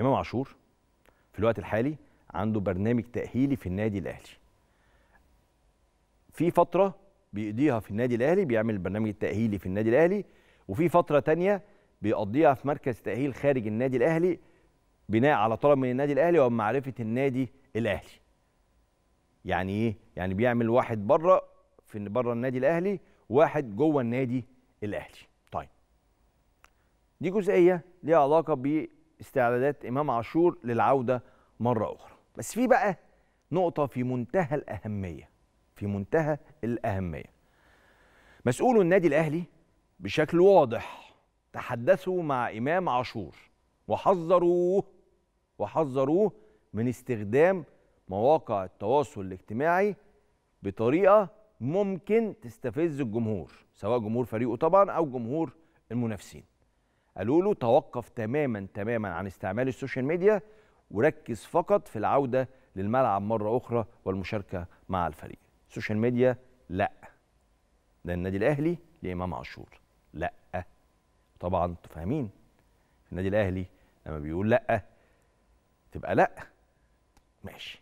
امام عاشور في الوقت الحالي عنده برنامج تاهيلي في النادي الاهلي في فتره بيقضيها في النادي الاهلي بيعمل البرنامج التاهيلي في النادي الاهلي وفي فتره تانية بيقضيها في مركز تاهيل خارج النادي الاهلي بناء على طلب من النادي الاهلي ومعرفه النادي الاهلي يعني ايه يعني بيعمل واحد بره في بره النادي الاهلي واحد جوه النادي الاهلي طيب دي جزئيه ليها علاقه ب استعدادات امام عاشور للعوده مره اخرى بس في بقى نقطه في منتهى الاهميه في منتهى الاهميه مسؤول النادي الاهلي بشكل واضح تحدثوا مع امام عاشور وحذروه وحذروه من استخدام مواقع التواصل الاجتماعي بطريقه ممكن تستفز الجمهور سواء جمهور فريقه طبعا او جمهور المنافسين قالوا له توقف تماما تماما عن استعمال السوشيال ميديا وركز فقط في العودة للملعب مرة أخرى والمشاركة مع الفريق السوشيال ميديا لا ده النادي الأهلي لإمام عاشور لا طبعا انتوا فاهمين النادي الأهلي لما بيقول لا تبقى لا ماشي